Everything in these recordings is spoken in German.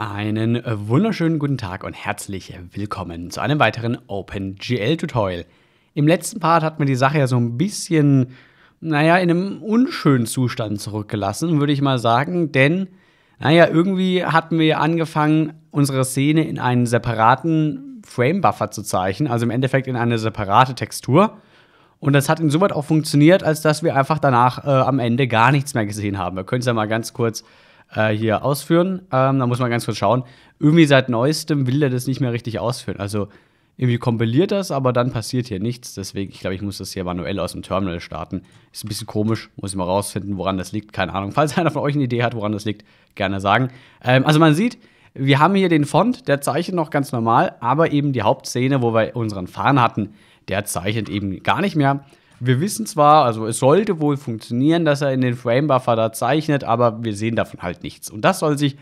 Einen äh, wunderschönen guten Tag und herzlich willkommen zu einem weiteren OpenGL-Tutorial. Im letzten Part hat man die Sache ja so ein bisschen, naja, in einem unschönen Zustand zurückgelassen, würde ich mal sagen, denn, naja, irgendwie hatten wir angefangen, unsere Szene in einen separaten Frame-Buffer zu zeichnen, also im Endeffekt in eine separate Textur. Und das hat insoweit auch funktioniert, als dass wir einfach danach äh, am Ende gar nichts mehr gesehen haben. Wir können es ja mal ganz kurz äh, hier ausführen. Ähm, da muss man ganz kurz schauen. Irgendwie seit neuestem will er das nicht mehr richtig ausführen. Also irgendwie kompiliert das, aber dann passiert hier nichts. Deswegen, ich glaube, ich muss das hier manuell aus dem Terminal starten. Ist ein bisschen komisch, muss ich mal rausfinden, woran das liegt. Keine Ahnung. Falls einer von euch eine Idee hat, woran das liegt, gerne sagen. Ähm, also man sieht, wir haben hier den Font, der zeichnet noch ganz normal, aber eben die Hauptszene, wo wir unseren Fahnen hatten, der zeichnet eben gar nicht mehr. Wir wissen zwar, also es sollte wohl funktionieren, dass er in den Framebuffer da zeichnet, aber wir sehen davon halt nichts. Und das soll sich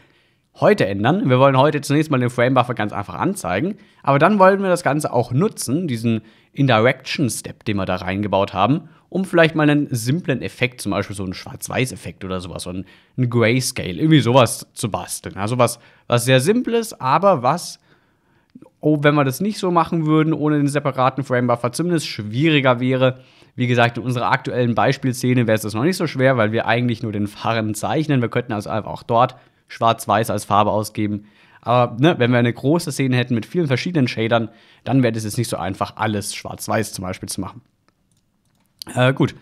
heute ändern. Wir wollen heute zunächst mal den Framebuffer ganz einfach anzeigen, aber dann wollen wir das Ganze auch nutzen, diesen Indirection-Step, den wir da reingebaut haben, um vielleicht mal einen simplen Effekt, zum Beispiel so einen Schwarz-Weiß-Effekt oder sowas, so einen Grayscale, irgendwie sowas zu basteln. Also was, was sehr Simples, aber was oh, wenn wir das nicht so machen würden, ohne den separaten Framebuffer zumindest schwieriger wäre. Wie gesagt, in unserer aktuellen Beispielszene wäre es das noch nicht so schwer, weil wir eigentlich nur den Fahren zeichnen. Wir könnten also einfach auch dort schwarz-weiß als Farbe ausgeben. Aber ne, wenn wir eine große Szene hätten mit vielen verschiedenen Shadern, dann wäre es jetzt nicht so einfach, alles schwarz-weiß zum Beispiel zu machen. Äh, gut.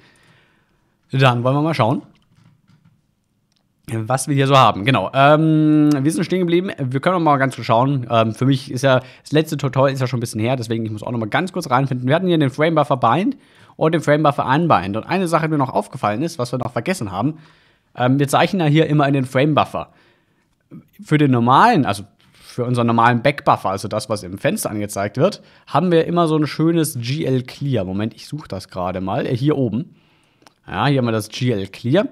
Dann wollen wir mal schauen, was wir hier so haben. Genau. Ähm, wir sind stehen geblieben. Wir können noch mal ganz kurz schauen. Ähm, für mich ist ja das letzte Tutorial ist ja schon ein bisschen her, deswegen ich muss auch noch mal ganz kurz reinfinden. Wir hatten hier den Frame Buffer Bind und den Frame Buffer Unbind. Und eine Sache, die mir noch aufgefallen ist, was wir noch vergessen haben, ähm, wir zeichnen ja hier immer in den Frame Buffer. Für den normalen, also für unseren normalen Backbuffer, also das, was im Fenster angezeigt wird, haben wir immer so ein schönes GL Clear. Moment, ich suche das gerade mal. Äh, hier oben. Ja, hier haben wir das GL Clear.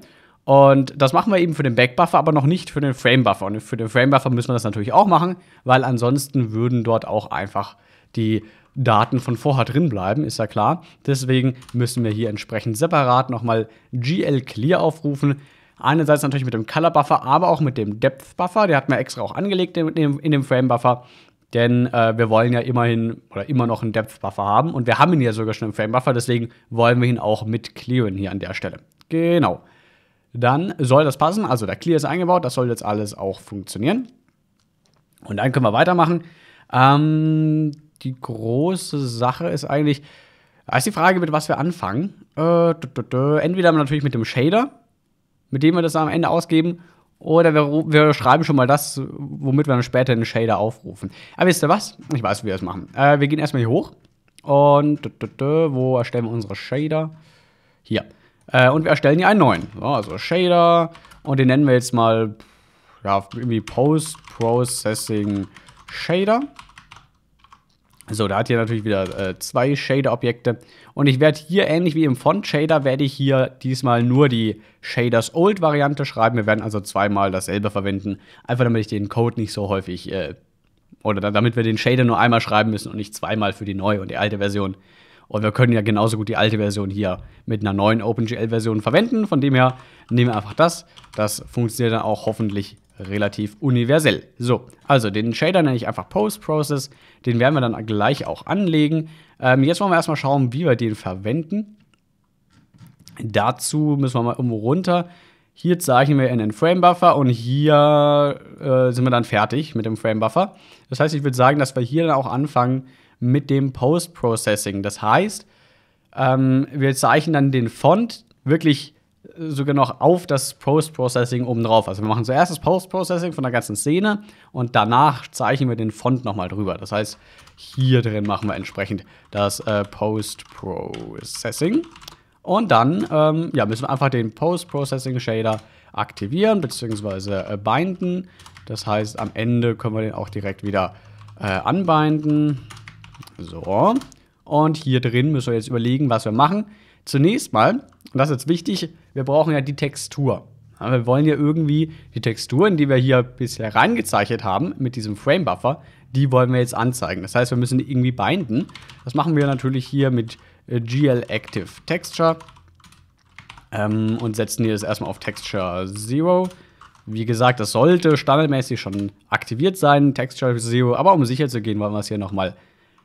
Und das machen wir eben für den Backbuffer, aber noch nicht für den Framebuffer. Und für den Framebuffer müssen wir das natürlich auch machen, weil ansonsten würden dort auch einfach die Daten von vorher drin bleiben, ist ja klar. Deswegen müssen wir hier entsprechend separat nochmal glclear aufrufen. Einerseits natürlich mit dem Color Buffer, aber auch mit dem Depth Buffer. Der hat mir extra auch angelegt in dem, in dem Frame Denn äh, wir wollen ja immerhin oder immer noch einen Depth Buffer haben. Und wir haben ihn ja sogar schon im Framebuffer, Deswegen wollen wir ihn auch mit clearen hier an der Stelle. Genau dann soll das passen. Also der Clear ist eingebaut, das soll jetzt alles auch funktionieren. Und dann können wir weitermachen. Ähm, die große Sache ist eigentlich, da ist die Frage, mit was wir anfangen. Äh, entweder natürlich mit dem Shader, mit dem wir das am Ende ausgeben, oder wir, wir, schreiben schon mal das, womit wir dann später den Shader aufrufen. Aber wisst ihr was? Ich weiß, wie wir das machen. Äh, wir gehen erstmal hier hoch. Und wo erstellen wir unsere Shader? Hier. Äh, und wir erstellen hier einen neuen. So, also Shader. Und den nennen wir jetzt mal, ja, irgendwie Post-Processing Shader. So, da hat hier natürlich wieder äh, zwei Shader-Objekte. Und ich werde hier, ähnlich wie im Font-Shader, werde ich hier diesmal nur die Shaders Old-Variante schreiben. Wir werden also zweimal dasselbe verwenden. Einfach damit ich den Code nicht so häufig, äh, oder damit wir den Shader nur einmal schreiben müssen und nicht zweimal für die neue und die alte Version. Und wir können ja genauso gut die alte Version hier mit einer neuen OpenGL-Version verwenden. Von dem her nehmen wir einfach das. Das funktioniert dann auch hoffentlich relativ universell. So, also den Shader nenne ich einfach Post-Process. Den werden wir dann gleich auch anlegen. Ähm, jetzt wollen wir erstmal schauen, wie wir den verwenden. Dazu müssen wir mal irgendwo runter. Hier zeichnen wir in den Frame Buffer und hier äh, sind wir dann fertig mit dem Frame Buffer. Das heißt, ich würde sagen, dass wir hier dann auch anfangen, mit dem Post-Processing. Das heißt, ähm, wir zeichnen dann den Font wirklich sogar noch auf das Post-Processing oben drauf. Also wir machen zuerst das Post-Processing von der ganzen Szene und danach zeichnen wir den Font nochmal drüber. Das heißt, hier drin machen wir entsprechend das äh, Post-Processing. Und dann ähm, ja, müssen wir einfach den Post-Processing-Shader aktivieren bzw. Äh, binden. Das heißt, am Ende können wir den auch direkt wieder äh, anbinden. So. Und hier drin müssen wir jetzt überlegen, was wir machen. Zunächst mal, und das ist jetzt wichtig, wir brauchen ja die Textur. wir wollen ja irgendwie die Texturen, die wir hier bisher reingezeichnet haben mit diesem Frame Buffer, die wollen wir jetzt anzeigen. Das heißt, wir müssen die irgendwie binden. Das machen wir natürlich hier mit äh, GL glActiveTexture ähm, und setzen hier das erstmal auf Texture 0. Wie gesagt, das sollte standardmäßig schon aktiviert sein, Texture 0, aber um sicher zu gehen, wollen wir es hier nochmal mal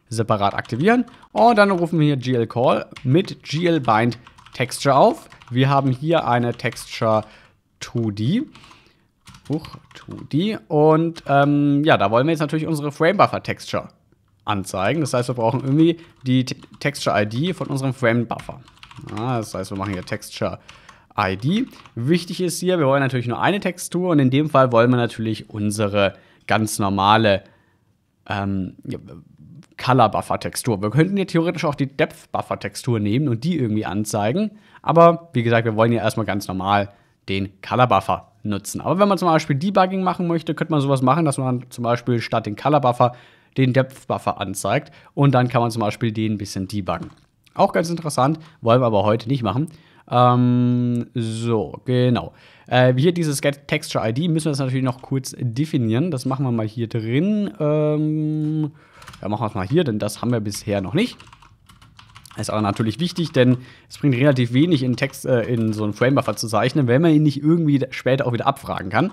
separat aktivieren. Und dann rufen wir hier glcall mit glbind texture auf. Wir haben hier eine Texture 2D. Huch, 2D. Und ähm, ja, da wollen wir jetzt natürlich unsere Framebuffer-Texture anzeigen. Das heißt, wir brauchen irgendwie die Texture-ID von unserem Framebuffer. Ja, das heißt, wir machen hier Texture ID. Wichtig ist hier, wir wollen natürlich nur eine Textur und in dem Fall wollen wir natürlich unsere ganz normale ähm, Color-Buffer-Textur. Wir könnten ja theoretisch auch die Depth-Buffer-Textur nehmen und die irgendwie anzeigen. Aber wie gesagt, wir wollen ja erstmal ganz normal den Color-Buffer nutzen. Aber wenn man zum Beispiel Debugging machen möchte, könnte man sowas machen, dass man zum Beispiel statt den Color-Buffer den Depth-Buffer anzeigt. Und dann kann man zum Beispiel den ein bisschen debuggen. Auch ganz interessant, wollen wir aber heute nicht machen. Ähm, so, genau. Äh, hier dieses Get Texture ID müssen wir das natürlich noch kurz definieren. Das machen wir mal hier drin. Ähm, dann machen wir es mal hier, denn das haben wir bisher noch nicht. Ist aber natürlich wichtig, denn es bringt relativ wenig in Text, äh, in so einen Framebuffer zu zeichnen, wenn man ihn nicht irgendwie später auch wieder abfragen kann.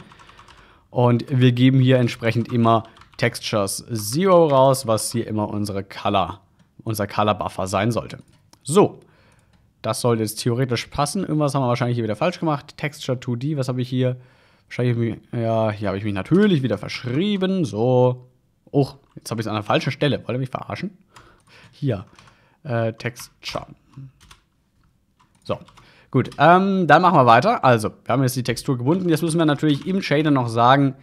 Und wir geben hier entsprechend immer Textures Zero raus, was hier immer unsere Color, unser Color Buffer sein sollte. So, das sollte jetzt theoretisch passen. Irgendwas haben wir wahrscheinlich hier wieder falsch gemacht. Texture 2D, was habe ich hier? Wahrscheinlich, ja, hier habe ich mich natürlich wieder verschrieben. So, auch, oh, jetzt habe ich es an der falschen Stelle. Wollt ihr mich verarschen? Hier, äh, Texture. So, gut. Ähm, dann machen wir weiter. Also, wir haben jetzt die Textur gebunden. Jetzt müssen wir natürlich im Shader noch sagen,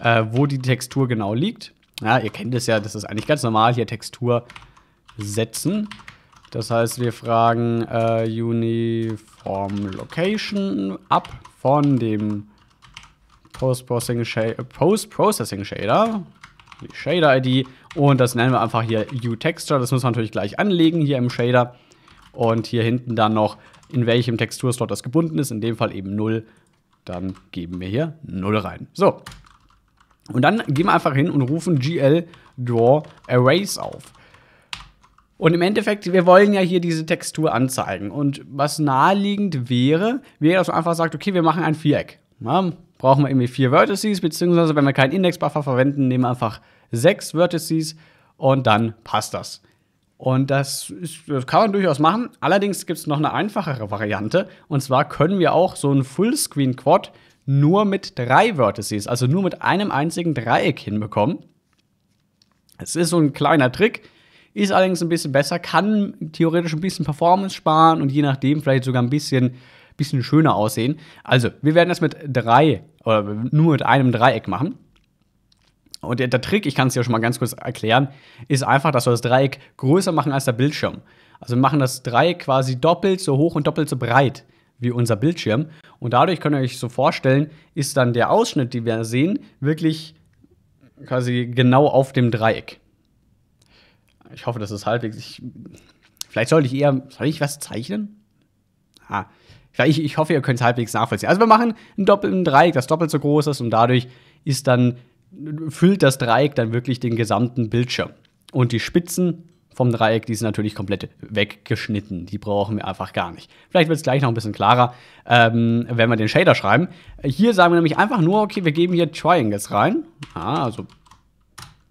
äh, wo die Textur genau liegt. Ja, ihr kennt es ja, das ist eigentlich ganz normal, hier Textur setzen. Das heißt, wir fragen äh, Uniform Location ab von dem Post-Processing äh, Shader, Post Shader die Shader-ID und das nennen wir einfach hier UTexture. Das müssen wir natürlich gleich anlegen hier im Shader. Und hier hinten dann noch, in welchem Texturslot das gebunden ist. In dem Fall eben 0. Dann geben wir hier 0 rein. So. Und dann gehen wir einfach hin und rufen GL Draw Arrays auf. Und im Endeffekt, wir wollen ja hier diese Textur anzeigen. Und was naheliegend wäre, wäre, dass man einfach sagt, okay, wir machen ein Viereck. Ja, brauchen wir irgendwie vier Vertices, beziehungsweise wenn wir keinen Index-Buffer verwenden, nehmen wir einfach sechs Vertices und dann passt das. Und das, ist, das kann man durchaus machen. Allerdings gibt es noch eine einfachere Variante. Und zwar können wir auch so einen Fullscreen-Quad nur mit drei Vertices, also nur mit einem einzigen Dreieck hinbekommen. Es ist so ein kleiner Trick, ist allerdings ein bisschen besser, kann theoretisch ein bisschen Performance sparen und je nachdem vielleicht sogar ein bisschen bisschen schöner aussehen. Also, wir werden das mit drei oder nur mit einem Dreieck machen. Und der, der Trick, ich kann es dir schon mal ganz kurz erklären, ist einfach, dass wir das Dreieck größer machen als der Bildschirm. Also wir machen das Dreieck quasi doppelt so hoch und doppelt so breit wie unser Bildschirm. Und dadurch könnt ihr euch so vorstellen, ist dann der Ausschnitt, den wir sehen, wirklich quasi genau auf dem Dreieck. Ich hoffe, das ist halbwegs. Ich, vielleicht sollte ich eher. Soll ich was zeichnen? Ah, ich, ich hoffe, ihr könnt es halbwegs nachvollziehen. Also wir machen ein, Doppel, ein Dreieck, das doppelt so groß ist und dadurch ist dann, füllt das Dreieck dann wirklich den gesamten Bildschirm. Und die Spitzen vom Dreieck, die sind natürlich komplett weggeschnitten. Die brauchen wir einfach gar nicht. Vielleicht wird es gleich noch ein bisschen klarer, ähm, wenn wir den Shader schreiben. Hier sagen wir nämlich einfach nur, okay, wir geben hier Triangles rein. Ah, also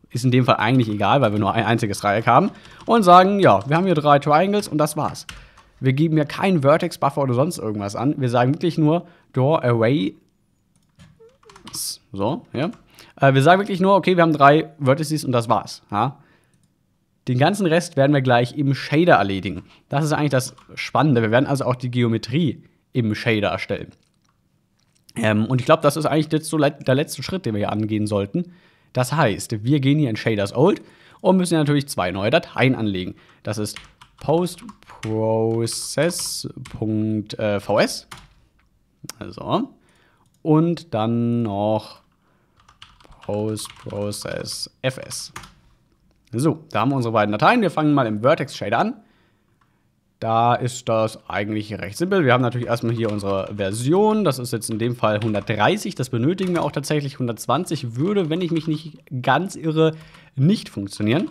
ist in dem Fall eigentlich egal, weil wir nur ein einziges Dreieck haben. Und sagen, ja, wir haben hier drei Triangles und das war's. Wir geben ja keinen Vertex-Buffer oder sonst irgendwas an. Wir sagen wirklich nur Door Array. So, ja. Äh, wir sagen wirklich nur, okay, wir haben drei Vertices und das war's. Ja? Den ganzen Rest werden wir gleich im Shader erledigen. Das ist eigentlich das Spannende. Wir werden also auch die Geometrie im Shader erstellen. Ähm, und ich glaube, das ist eigentlich jetzt so der letzte Schritt, den wir hier angehen sollten. Das heißt, wir gehen hier in Shaders Old und müssen hier natürlich zwei neue Dateien anlegen. Das ist postprocess.vs. Also. Und dann noch postprocess.fs. So, da haben wir unsere beiden Dateien. Wir fangen mal im Vertex Shader an. Da ist das eigentlich recht simpel. Wir haben natürlich erstmal hier unsere Version. Das ist jetzt in dem Fall 130. Das benötigen wir auch tatsächlich. 120 würde, wenn ich mich nicht ganz irre, nicht funktionieren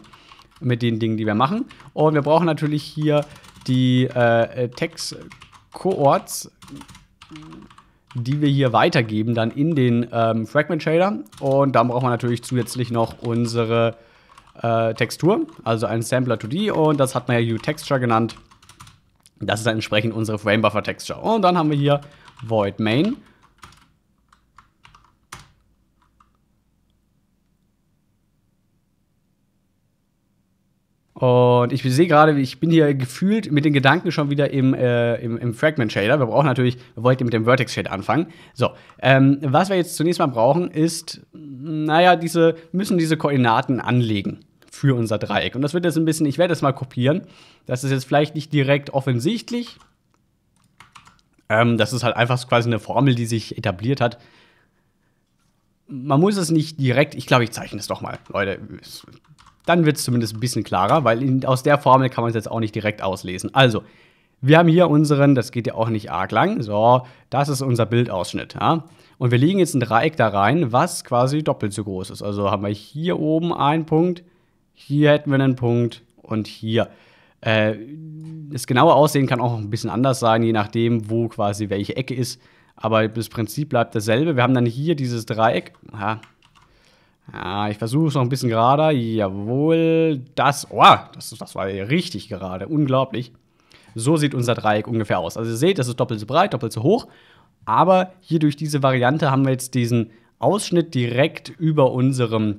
mit den Dingen, die wir machen. Und wir brauchen natürlich hier die äh, äh text Coords, die wir hier weitergeben, dann in den ähm, Fragment Shader. Und dann brauchen wir natürlich zusätzlich noch unsere äh, Textur, also einen Sampler 2D. Und das hat man ja UTexture genannt. Das ist dann entsprechend unsere Framebuffer Texture. Und dann haben wir hier Void Main. Und ich sehe gerade, ich bin hier gefühlt mit den Gedanken schon wieder im, äh, im, im, Fragment Shader. Wir brauchen natürlich, wir wollten mit dem Vertex Shader anfangen. So, ähm, was wir jetzt zunächst mal brauchen, ist, naja, diese, müssen diese Koordinaten anlegen für unser Dreieck. Und das wird jetzt ein bisschen, ich werde das mal kopieren. Das ist jetzt vielleicht nicht direkt offensichtlich. Ähm, das ist halt einfach quasi eine Formel, die sich etabliert hat. Man muss es nicht direkt, ich glaube, ich zeichne es doch mal. Leute, dann wird es zumindest ein bisschen klarer, weil in, aus der Formel kann man es jetzt auch nicht direkt auslesen. Also, wir haben hier unseren, das geht ja auch nicht arg lang, so, das ist unser Bildausschnitt. Ja? Und wir legen jetzt ein Dreieck da rein, was quasi doppelt so groß ist. Also haben wir hier oben einen Punkt, hier hätten wir einen Punkt und hier. Äh, das genaue Aussehen kann auch ein bisschen anders sein, je nachdem, wo quasi welche Ecke ist. Aber das Prinzip bleibt dasselbe. Wir haben dann hier dieses Dreieck. Aha, ja, ich versuche es noch ein bisschen gerader. Jawohl, das. Oh, das, das war richtig gerade. Unglaublich. So sieht unser Dreieck ungefähr aus. Also ihr seht, das ist doppelt so breit, doppelt so hoch. Aber hier durch diese Variante haben wir jetzt diesen Ausschnitt direkt über unserem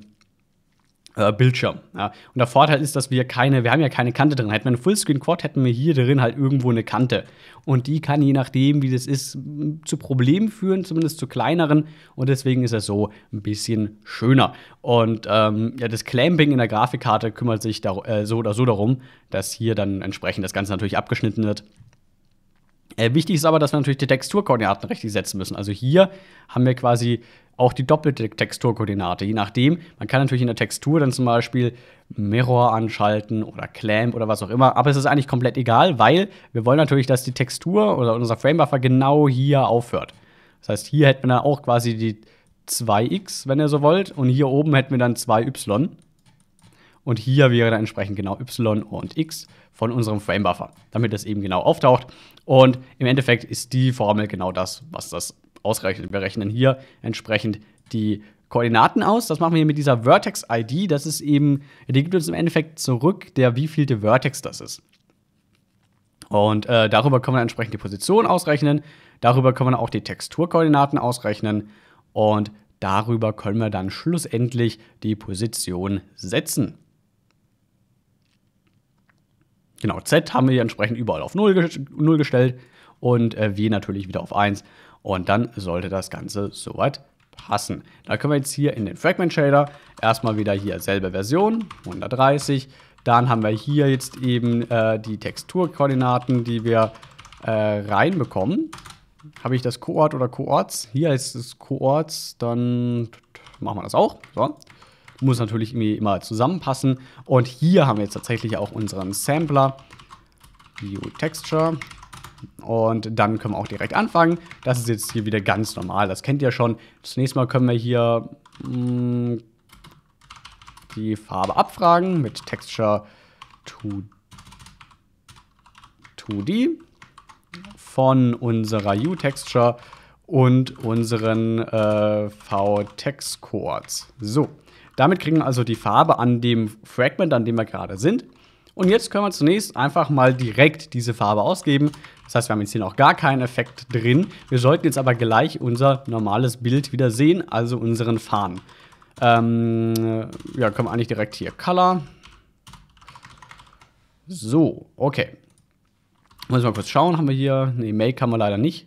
äh, Bildschirm. Ja. Und der Vorteil ist, dass wir keine, wir haben ja keine Kante drin. Hätten wir einen Fullscreen-Quad, hätten wir hier drin halt irgendwo eine Kante. Und die kann je nachdem, wie das ist, zu Problemen führen, zumindest zu kleineren. Und deswegen ist er so ein bisschen schöner. Und ähm, ja, das Clamping in der Grafikkarte kümmert sich da, äh, so oder so darum, dass hier dann entsprechend das Ganze natürlich abgeschnitten wird äh, wichtig ist aber, dass wir natürlich die Texturkoordinaten richtig setzen müssen. Also hier haben wir quasi auch die doppelte Texturkoordinate. Je nachdem, man kann natürlich in der Textur dann zum Beispiel Mirror anschalten oder Clamp oder was auch immer. Aber es ist eigentlich komplett egal, weil wir wollen natürlich, dass die Textur oder unser Framebuffer genau hier aufhört. Das heißt, hier hätten wir dann auch quasi die 2x, wenn ihr so wollt. Und hier oben hätten wir dann 2y. Und hier wäre dann entsprechend genau y und x von unserem Frame Buffer, damit das eben genau auftaucht. Und im Endeffekt ist die Formel genau das, was das ausrechnet. Wir rechnen hier entsprechend die Koordinaten aus. Das machen wir mit dieser Vertex-ID. Das ist eben, die gibt uns im Endeffekt zurück, der wievielte Vertex das ist. Und äh, darüber können wir entsprechend die Position ausrechnen. Darüber können wir auch die Texturkoordinaten ausrechnen. Und darüber können wir dann schlussendlich die Position setzen. Genau, Z haben wir hier entsprechend überall auf 0, 0 gestellt und äh, W natürlich wieder auf 1. Und dann sollte das Ganze soweit passen. Da können wir jetzt hier in den Fragment Shader erstmal wieder hier selbe Version, 130. Dann haben wir hier jetzt eben äh, die Texturkoordinaten, die wir äh, reinbekommen. Habe ich das Koort oder Koorts? Hier ist es Koorts, dann machen wir das auch. So muss natürlich irgendwie immer zusammenpassen. Und hier haben wir jetzt tatsächlich auch unseren Sampler, View Texture. Und dann können wir auch direkt anfangen. Das ist jetzt hier wieder ganz normal, das kennt ihr schon. Zunächst mal können wir hier mh, mm, die Farbe abfragen mit Texture 2D von unserer U-Texture und unseren äh, V-Text-Chords. So. Damit kriegen wir also die Farbe an dem Fragment, an dem wir gerade sind. Und jetzt können wir zunächst einfach mal direkt diese Farbe ausgeben. Das heißt, wir haben jetzt hier noch gar keinen Effekt drin. Wir sollten jetzt aber gleich unser normales Bild wieder sehen, also unseren Fahnen. Ähm, ja, können wir eigentlich direkt hier Color. So, okay. Muss mal kurz schauen, haben wir hier, Ne, Make haben wir leider nicht.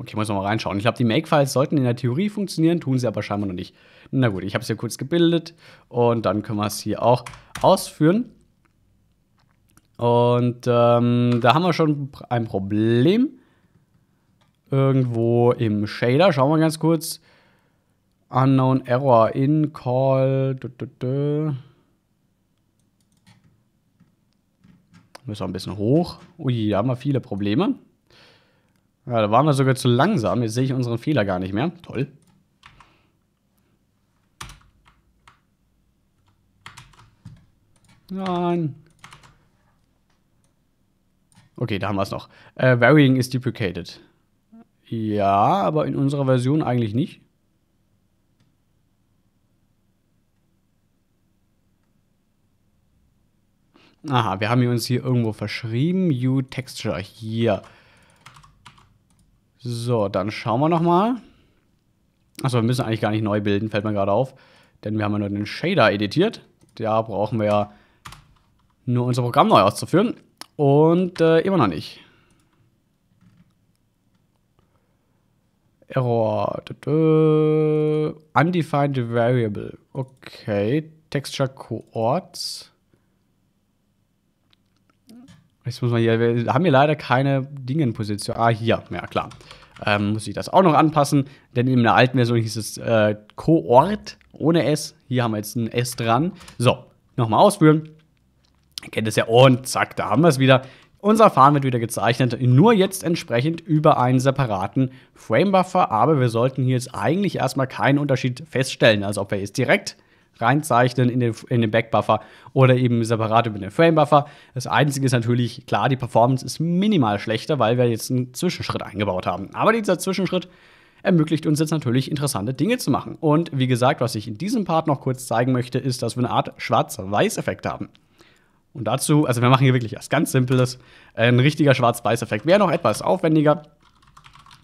Okay, muss man mal reinschauen. Ich glaube, die Makefiles sollten in der Theorie funktionieren, tun sie aber scheinbar noch nicht. Na gut, ich habe es hier kurz gebildet und dann können wir es hier auch ausführen. Und ähm, da haben wir schon ein Problem. Irgendwo im Shader. Schauen wir ganz kurz. Unknown Error in Call. Du, du, du. Müssen wir ein bisschen hoch. Ui, da haben wir viele Probleme. Ja, da waren wir sogar zu langsam. Jetzt sehe ich unseren Fehler gar nicht mehr. Toll. Nein. Okay, da haben wir es noch. Äh, varying is duplicated. Ja, aber in unserer Version eigentlich nicht. Aha, wir haben uns hier irgendwo verschrieben. U Texture, hier. So, dann schauen wir nochmal. Achso, wir müssen eigentlich gar nicht neu bilden, fällt mir gerade auf. Denn wir haben ja nur den Shader editiert. Da brauchen wir ja nur unser Programm neu auszuführen. Und äh, immer noch nicht. Error. Undefined Variable. Okay. Texture Coorts. Jetzt muss man hier, wir haben hier leider keine Dinge in Position. Ah, hier, ja klar. Ähm, muss ich das auch noch anpassen, denn in der alten Version hieß es äh, Koort ohne S. Hier haben wir jetzt ein S dran. So, nochmal ausführen. Ihr kennt es ja und zack, da haben wir es wieder. Unser Fahren wird wieder gezeichnet, nur jetzt entsprechend über einen separaten Framebuffer, aber wir sollten hier jetzt eigentlich erstmal keinen Unterschied feststellen, also ob wir jetzt direkt reinzeichnen in den, in den Backbuffer oder eben separat über den Framebuffer. Das Einzige ist natürlich, klar, die Performance ist minimal schlechter, weil wir jetzt einen Zwischenschritt eingebaut haben. Aber dieser Zwischenschritt ermöglicht uns jetzt natürlich interessante Dinge zu machen. Und wie gesagt, was ich in diesem Part noch kurz zeigen möchte, ist, dass wir eine Art Schwarz-Weiß-Effekt haben. Und dazu, also wir machen hier wirklich was ganz Simples, ein richtiger Schwarz-Weiß-Effekt. Wäre noch etwas aufwendiger,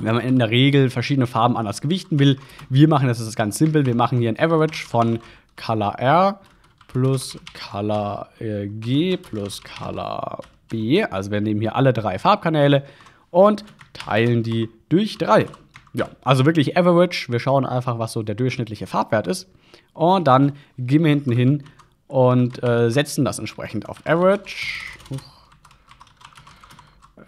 wenn man in der Regel verschiedene Farben anders gewichten will. Wir machen das ist ganz simpel. Wir machen hier ein Average von color R plus color äh, G plus color B. Also wir nehmen hier alle drei Farbkanäle und teilen die durch drei. Ja, also wirklich average. Wir schauen einfach, was so der durchschnittliche Farbwert ist. Und dann gehen wir hinten hin und äh, setzen das entsprechend auf average.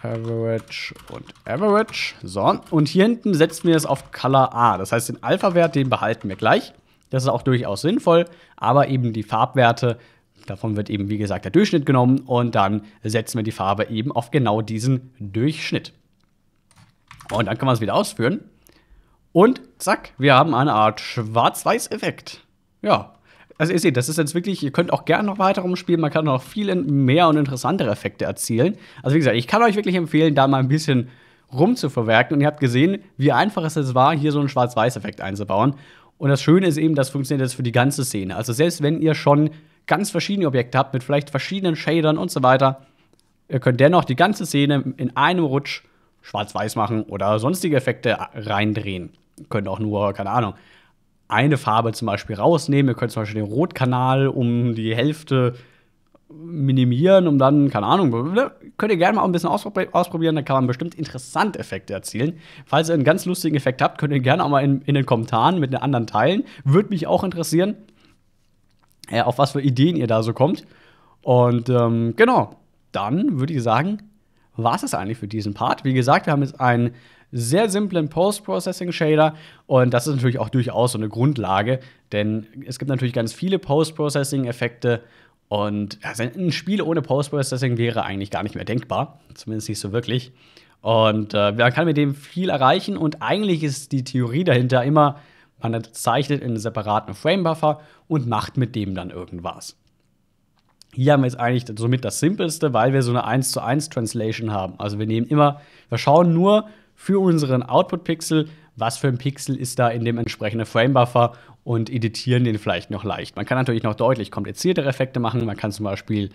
Average und Average. So, und hier hinten setzen wir es auf Color A. Das heißt, den Alpha-Wert, den behalten wir gleich. Das ist auch durchaus sinnvoll, aber eben die Farbwerte, davon wird eben wie gesagt der Durchschnitt genommen und dann setzen wir die Farbe eben auf genau diesen Durchschnitt. Und dann kann man es wieder ausführen. Und zack, wir haben eine Art Schwarz-Weiß-Effekt. Ja. Also ihr seht, das ist jetzt wirklich, ihr könnt auch gerne noch weiter rumspielen, man kann noch viel mehr und interessantere Effekte erzielen. Also wie gesagt, ich kann euch wirklich empfehlen, da mal ein bisschen rumzuverwerken. Und ihr habt gesehen, wie einfach es jetzt war, hier so einen Schwarz-Weiß-Effekt einzubauen. Und das Schöne ist eben, das funktioniert jetzt für die ganze Szene. Also selbst wenn ihr schon ganz verschiedene Objekte habt, mit vielleicht verschiedenen Shadern und so weiter, ihr könnt dennoch die ganze Szene in einem Rutsch schwarz-weiß machen oder sonstige Effekte reindrehen. Ihr könnt auch nur, keine Ahnung, eine Farbe zum Beispiel rausnehmen. Ihr könnt zum Beispiel den Rotkanal um die Hälfte minimieren, um dann, keine Ahnung, könnt ihr gerne mal ein bisschen ausprobieren, da kann man bestimmt interessante Effekte erzielen. Falls ihr einen ganz lustigen Effekt habt, könnt ihr gerne auch mal in, in den Kommentaren mit den anderen teilen. Würde mich auch interessieren, äh, auf was für Ideen ihr da so kommt. Und ähm, genau, dann würde ich sagen, war es das eigentlich für diesen Part. Wie gesagt, wir haben jetzt einen sehr simplen Post-Processing-Shader und das ist natürlich auch durchaus so eine Grundlage, denn es gibt natürlich ganz viele Post-Processing-Effekte und also ein Spiel ohne Post-Processing wäre eigentlich gar nicht mehr denkbar. Zumindest nicht so wirklich. Und äh, man kann mit dem viel erreichen. Und eigentlich ist die Theorie dahinter immer, man zeichnet einen separaten Frame-Buffer und macht mit dem dann irgendwas. Hier haben wir jetzt eigentlich somit das Simpelste, weil wir so eine 1 zu 1 Translation haben. Also wir nehmen immer, wir schauen nur für unseren Output-Pixel, was für ein Pixel ist da in dem entsprechenden Framebuffer und editieren den vielleicht noch leicht. Man kann natürlich noch deutlich kompliziertere Effekte machen. Man kann zum Beispiel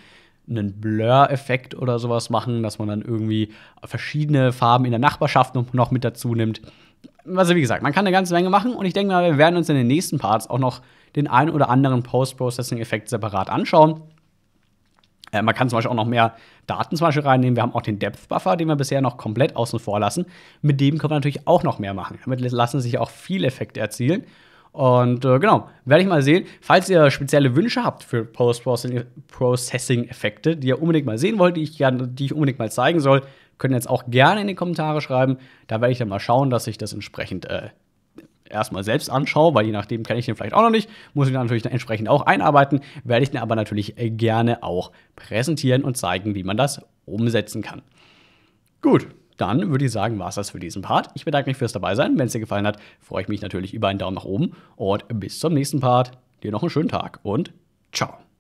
einen Blur-Effekt oder sowas machen, dass man dann irgendwie verschiedene Farben in der Nachbarschaft noch mit dazu nimmt. Also wie gesagt, man kann eine ganze Menge machen und ich denke mal, wir werden uns in den nächsten Parts auch noch den einen oder anderen Post-Processing-Effekt separat anschauen. Äh, man kann zum Beispiel auch noch mehr Daten zum Beispiel reinnehmen. Wir haben auch den Depth Buffer, den wir bisher noch komplett außen vor lassen. Mit dem können wir natürlich auch noch mehr machen. Damit lassen sich auch viele Effekte erzielen. Und äh, genau, werde ich mal sehen. Falls ihr spezielle Wünsche habt für Post-Processing-Effekte, die ihr unbedingt mal sehen wollt, die ich, gerne, die ich unbedingt mal zeigen soll, könnt ihr jetzt auch gerne in die Kommentare schreiben. Da werde ich dann mal schauen, dass ich das entsprechend äh, erstmal selbst anschaue, weil je nachdem kenne ich den vielleicht auch noch nicht, muss ich ihn natürlich entsprechend auch einarbeiten, werde ich den aber natürlich äh, gerne auch präsentieren und zeigen, wie man das umsetzen kann. Gut, dann würde ich sagen, war es das für diesen Part. Ich bedanke mich fürs Dabeisein. Wenn es dir gefallen hat, freue ich mich natürlich über einen Daumen nach oben und bis zum nächsten Part. Dir noch einen schönen Tag und ciao.